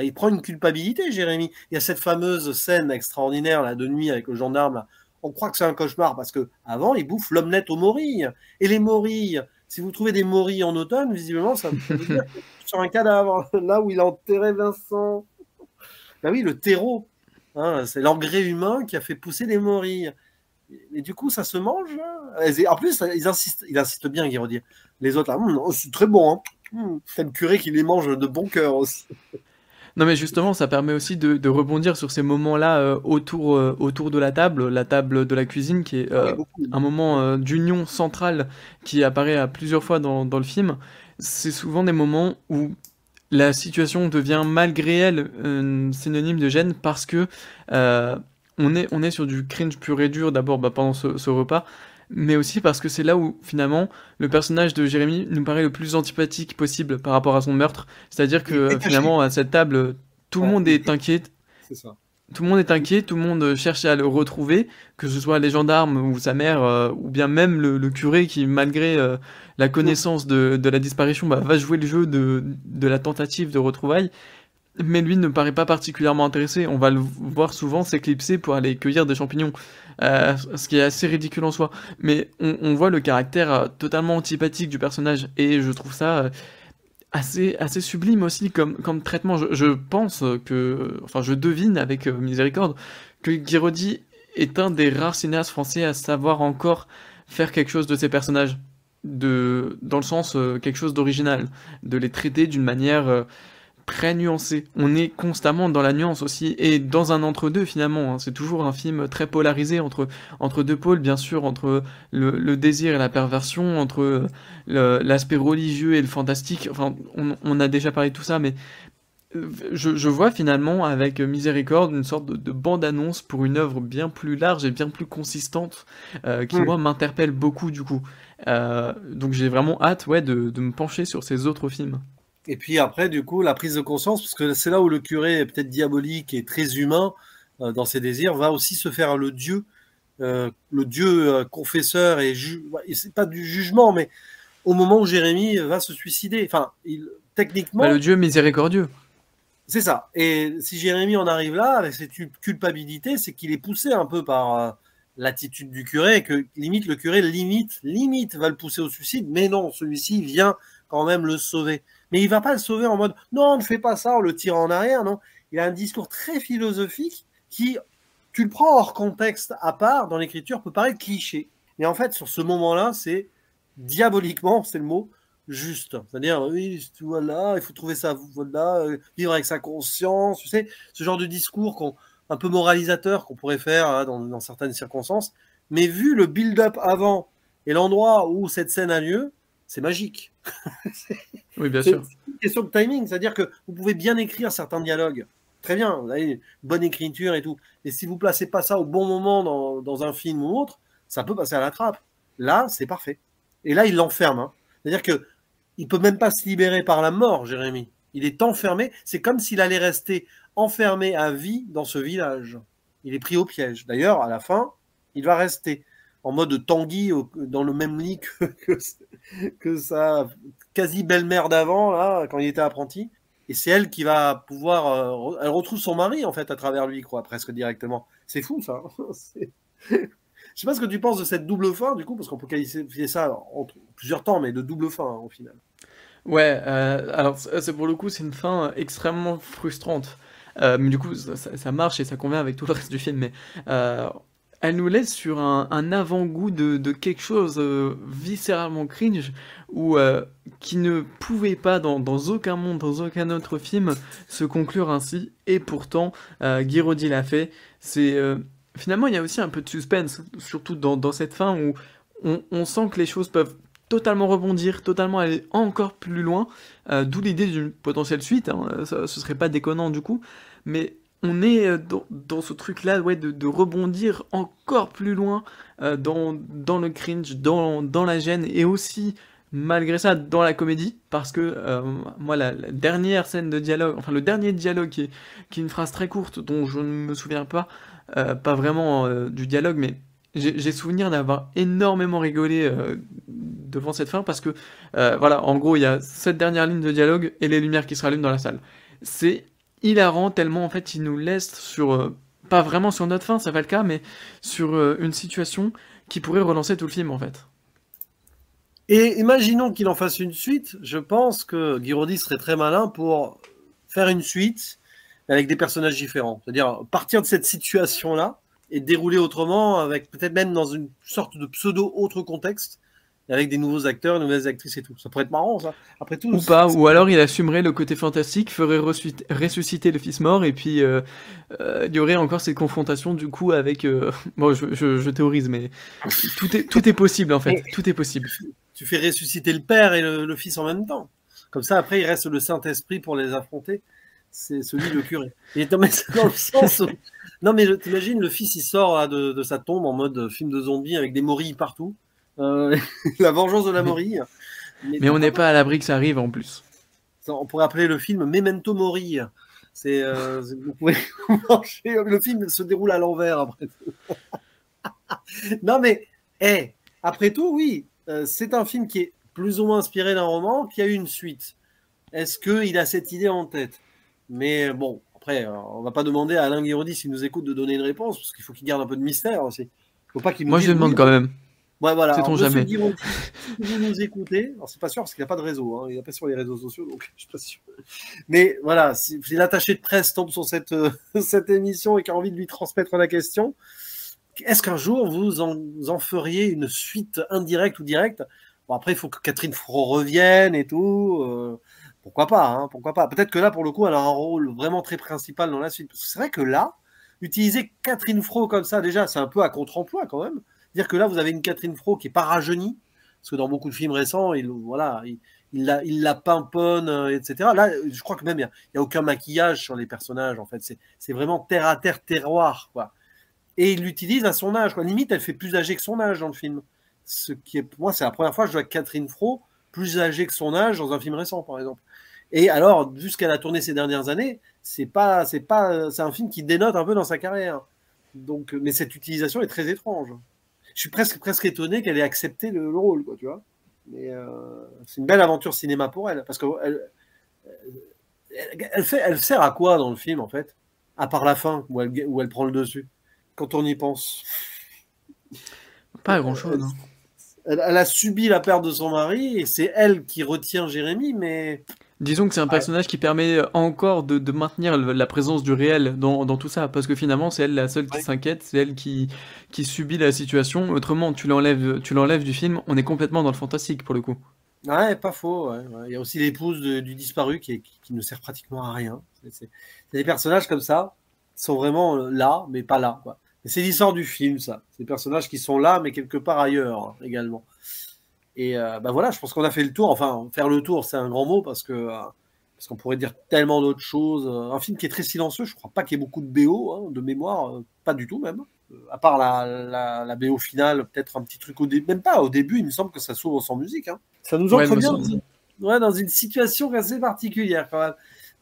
il prend une culpabilité, Jérémy. Il y a cette fameuse scène extraordinaire là, de nuit avec le gendarme. On croit que c'est un cauchemar parce que avant, il bouffe l'omelette aux morilles. Et les morilles, si vous trouvez des morilles en automne, visiblement, ça veut dire [LAUGHS] sur un cadavre, [LAUGHS] là où il a enterré Vincent. Ben oui, le terreau, hein, c'est l'engrais humain qui a fait pousser les morilles. Et du coup, ça se mange. Hein. En plus, ils insistent, bien, Guy Les autres, hmm, c'est très bon. Hein. c'est hmm, le curé qui les mange de bon cœur aussi. Non, mais justement, ça permet aussi de, rebondir sur ces moments-là euh, autour, euh, autour de la table, la table de la cuisine, qui est euh, un moment d'union centrale qui apparaît à plusieurs fois dans, le film. C'est souvent des moments où la situation devient malgré elle synonyme de gêne parce que on, est, on est sur du cringe pur et dur d'abord bah, pendant ce repas mais aussi parce que c'est là où finalement le personnage de Jérémy nous paraît le plus antipathique possible par rapport à son meurtre. C'est-à-dire que finalement à cette table, tout le monde est inquiet. Tout le monde est inquiet, tout le monde cherche à le retrouver, que ce soit les gendarmes ou sa mère, euh, ou bien même le, curé qui, malgré euh, la connaissance de, la disparition, bah, va jouer le jeu de, la tentative de retrouvaille, mais lui ne paraît pas particulièrement intéressé. On va le voir souvent s'éclipser pour aller cueillir des champignons. Euh, ce qui est assez ridicule en soi. Mais on, voit le caractère euh, totalement antipathique du personnage, et je trouve ça euh, assez, assez sublime aussi comme, comme traitement. Je, pense que, enfin, je devine avec miséricorde que Guiraudy est un des rares cinéastes français à savoir encore faire quelque chose de ses personnages, de, dans le sens quelque chose d'original, de les traiter d'une manière très nuancé. On est constamment dans la nuance aussi, et dans un entre-deux finalement. Hein. C'est toujours un film très polarisé entre, entre deux pôles, bien sûr, entre le, désir et la perversion, entre l'aspect religieux et le fantastique. Enfin, on, a déjà parlé de tout ça, mais euh, je, vois finalement avec Miséricorde une sorte de, bande-annonce pour une œuvre bien plus large et bien plus consistante, euh, qui, mm. moi, m'interpelle beaucoup du coup. Euh, donc j'ai vraiment hâte ouais, de me pencher sur ces autres films. Et puis après, du coup, la prise de conscience, parce que c'est là où le curé est peut-être diabolique et très humain euh, dans ses désirs, va aussi se faire le Dieu, euh, le Dieu euh, confesseur et, c'est pas du jugement, mais au moment où Jérémie va se suicider, enfin, il, techniquement. Bah, le Dieu miséricordieux. C'est ça. Et si Jérémie en arrive là, avec cette culpabilité, c'est qu'il est poussé un peu par l'attitude du curé, que limite le curé limite, limite va le pousser au suicide, mais non, celui-ci vient quand même le sauver. Mais il va pas le sauver en mode non, ne fais pas ça on le tire en arrière. Non, il a un discours très philosophique qui, tu le prends hors contexte à part dans l'écriture, peut paraître cliché. Mais en fait, sur ce moment-là, c'est diaboliquement, c'est le mot, juste. C'est-à-dire, oui, voilà, il faut trouver ça, voilà, vivre avec sa conscience, tu sais, ce genre de discours qu'on, un peu moralisateur qu'on pourrait faire hein, dans, dans, certaines circonstances. Mais vu le build-up avant et l'endroit où cette scène a lieu, c'est magique. [LAUGHS] Oui, bien sûr. C'est une question de timing, c'est-à-dire que vous pouvez bien écrire certains dialogues. Très bien, vous avez une bonne écriture et tout. Et si vous placez pas ça au bon moment dans, dans un film ou autre, ça peut passer à la trappe. Là, c'est parfait. Et là, il l'enferme. Hein. C'est-à-dire que il peut même pas se libérer par la mort, Jérémy. Il est enfermé. C'est comme s'il allait rester enfermé à vie dans ce village. Il est pris au piège. D'ailleurs, à la fin, il va rester en mode Tanguy dans le même lit que, que, que quasi belle-mère d'avant, là, quand il était apprenti. Et c'est elle qui va pouvoir. Euh, elle retrouve son mari, en fait, à travers lui, quoi, presque directement. C'est fou, ça. [LAUGHS] Je sais pas ce que tu penses de cette double fin, du coup, parce qu'on peut qualifier ça en plusieurs temps, mais de double fin, hein, au final. Ouais, euh, alors, c'est pour le coup, c'est une fin extrêmement frustrante. Euh, mais du coup, ça, marche et ça convient avec tout le reste du film. Mais elle nous laisse sur un, avant-goût de, quelque chose euh, viscéralement cringe ou euh, qui ne pouvait pas dans, aucun monde, dans aucun autre film se conclure ainsi. Et pourtant, euh, l'a fait. C'est euh, finalement il y a aussi un peu de suspense, surtout dans, cette fin où on, sent que les choses peuvent totalement rebondir, totalement aller encore plus loin. D'où l'idée d'une potentielle suite. Hein. ce serait pas déconnant du coup, mais on est euh, dans, ce truc-là, ouais, de, rebondir encore plus loin euh, dans, le cringe, dans, la gêne, et aussi, malgré ça, dans la comédie, parce que, euh, moi, la, dernière scène de dialogue, enfin, le dernier dialogue qui est, une phrase très courte, dont je ne me souviens pas, pas vraiment du dialogue, mais j'ai souvenir d'avoir énormément rigolé devant cette fin, parce que, voilà, en gros, il y a cette dernière ligne de dialogue et les lumières qui se rallument dans la salle. C'est hilarant, tellement en fait il nous laisse sur, euh, pas vraiment sur notre fin, ça va le cas, mais sur euh, une situation qui pourrait relancer tout le film en fait. Et imaginons qu'il en fasse une suite, je pense que Guiraudy serait très malin pour faire une suite avec des personnages différents. C'est-à-dire partir de cette situation-là et dérouler autrement, avec peut-être même dans une sorte de pseudo-autre contexte, avec des nouveaux acteurs, nouvelles actrices et tout. Ça pourrait être marrant, ça. Après tout. Ou pas, ou alors il assumerait le côté fantastique, ferait ressusciter le fils mort, et puis euh, euh, il y aurait encore cette confrontation du coup avec. moi euh, [LAUGHS] Bon, je, théorise, mais tout est, tout est possible en fait. [LAUGHS] Tout est possible. Tu fais ressusciter le père et le, fils en même temps. Comme ça, après, il reste le Saint-Esprit pour les affronter. C'est celui le curé. Et non, mais dans le sens. Non, mais t'imagines, le fils, il sort de, de, sa tombe en mode film de zombie avec des morilles partout. Euh, [LAUGHS] la vengeance de la Mori. Mais, on n'est pas à l'abri que ça arrive en plus. On pourrait appeler le film Memento Mori. C'est euh, [LAUGHS] le film se déroule à l'envers après. [LAUGHS] non mais eh, après tout oui, euh, c'est un film qui est plus ou moins inspiré d'un roman qui a eu une suite. Est-ce que il a cette idée en tête Mais bon, après on va pas demander à Alain Guiraudy s'il nous écoute de donner une réponse parce qu'il faut qu'il garde un peu de mystère aussi. Faut pas qu'il Moi je demande quand même. Ouais, voilà. je ton jamais. si vous nous écoutez, c'est pas sûr parce qu'il n'y a pas de réseau, hein. il n'y a pas sur les réseaux sociaux, donc [LAUGHS] je suis pas sûr. Mais voilà, si, l'attaché de presse tombe sur cette, euh, [LAUGHS] cette émission et qui a envie de lui transmettre la question, est-ce qu'un jour vous en, feriez une suite indirecte ou directe Bon, après, il faut que Catherine Fro revienne et tout. Euh, pourquoi pas hein, Pourquoi pas Peut-être que là, pour le coup, elle a un rôle vraiment très principal dans la suite. Parce que c'est vrai que là, utiliser Catherine Fro comme ça, déjà, c'est un peu à contre-emploi quand même. C'est-à-dire que là, vous avez une Catherine Fro qui est pas rajeunie, parce que dans beaucoup de films récents, il, voilà, il, la, pimponne, euh, etc. Là, je crois que même, il n'y a, aucun maquillage sur les personnages, en fait. C'est vraiment terre à terre, terroir, quoi. Et il l'utilise à son âge, quoi. Limite, elle fait plus âgée que son âge dans le film. Ce qui est, moi, c'est la première fois que je vois Catherine Fro plus âgée que son âge dans un film récent, par exemple. Et alors, vu ce qu'elle a tourné ces dernières années, c'est pas, c'est pas, euh, c'est un film qui dénote un peu dans sa carrière. Donc, euh, mais cette utilisation est très étrange je suis presque, presque étonné qu'elle ait accepté le, rôle, quoi, tu vois. Mais euh, c'est une belle aventure cinéma pour elle, parce que elle, elle, sert à quoi dans le film, en fait À part la fin, où elle, où elle prend le dessus, quand on y pense. Pas grand-chose. Hein. Elle, elle, a subi la perte de son mari, et c'est elle qui retient Jérémy, mais... Disons que c'est un personnage qui permet euh, encore de, maintenir la présence du réel dans, tout ça, parce que finalement c'est elle la seule qui s'inquiète, c'est elle qui, subit la situation. Autrement, tu l'enlèves, du film, on est complètement dans le fantastique pour le coup. Ouais, pas faux. Il y a aussi l'épouse du disparu qui, ne sert pratiquement à rien. Les personnages comme ça, sont vraiment euh, là, mais pas là. C'est l'histoire du film, ça. Ces personnages qui sont là, mais quelque part ailleurs hein, également. Et euh, bah voilà, je pense qu'on a fait le tour. Enfin, faire le tour, c'est un grand mot parce que euh, parce qu'on pourrait dire tellement d'autres choses. Euh, un film qui est très silencieux, je crois pas qu'il y ait beaucoup de BO hein, de mémoire, pas du tout même. à part la, la, BO finale, peut-être un petit truc au début, même pas au début. Il me semble que ça s'ouvre sans musique. Hein. Ça nous entre bien dans, ouais, dans une situation assez particulière quand même.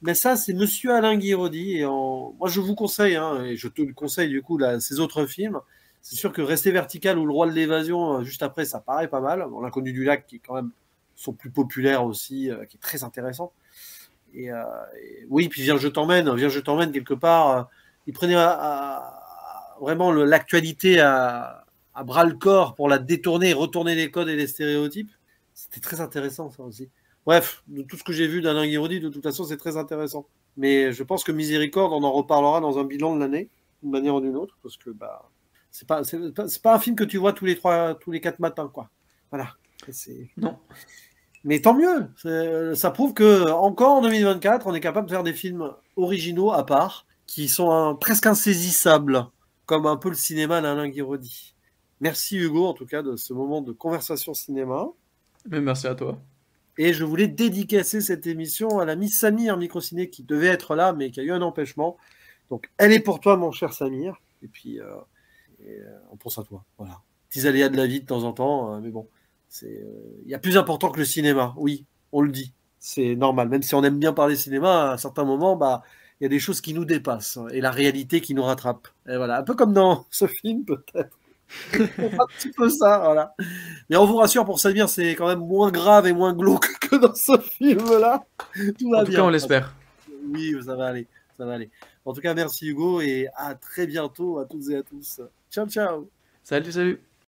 Mais ça, c'est Monsieur Alain Guiraudy. Et moi, je vous conseille, hein, et je te conseille du coup, là, ces autres films. C'est sûr que rester vertical ou le roi de l'évasion euh, juste après, ça paraît pas mal. L'inconnu du lac, qui est quand même son plus populaire aussi, euh, qui est très intéressant. Et, euh, oui, puis viens, je t'emmène, viens, je t'emmène quelque part. il prenait vraiment l'actualité à, bras le corps pour la détourner, retourner les codes et les stéréotypes. C'était très intéressant, ça aussi. Bref, de tout ce que j'ai vu d'Alain Guiraudy, de toute façon, c'est très intéressant. Mais je pense que Miséricorde, on en reparlera dans un bilan de l'année, d'une manière ou d'une autre, parce que bah, c'est pas, pas, un film que tu vois tous les trois, tous les quatre matins, quoi. Voilà. Non. Mais tant mieux. Euh, ça prouve que encore en 2024, on est capable de faire des films originaux à part, qui sont presque insaisissables, comme un peu le cinéma d'Alain Guiraudy. Merci Hugo, en tout cas, de ce moment de conversation cinéma. Mais merci à toi. Et je voulais dédicacer cette émission à Miss Samir Microciné qui devait être là mais qui a eu un empêchement. Donc elle est pour toi mon cher Samir. Et puis euh, euh, on pense à toi. Voilà. Petits aléas de la vie de temps en temps, euh, mais bon, c'est euh, il y a plus important que le cinéma. Oui, on le dit. C'est normal. Même si on aime bien parler cinéma, à certains moments, moment, bah, il y a des choses qui nous dépassent hein, et la réalité qui nous rattrape. voilà, un peu comme dans [LAUGHS] ce film peut-être. [LAUGHS] un petit peu ça, voilà. Mais on vous rassure pour ça c'est quand même moins grave et moins glauque [LAUGHS] que dans ce film-là. Tout va en tout cas, on l'espère. Oui, ça va ça va aller. En tout cas, merci Hugo et à très bientôt à toutes et à tous. Ciao, ciao. Salut, salut.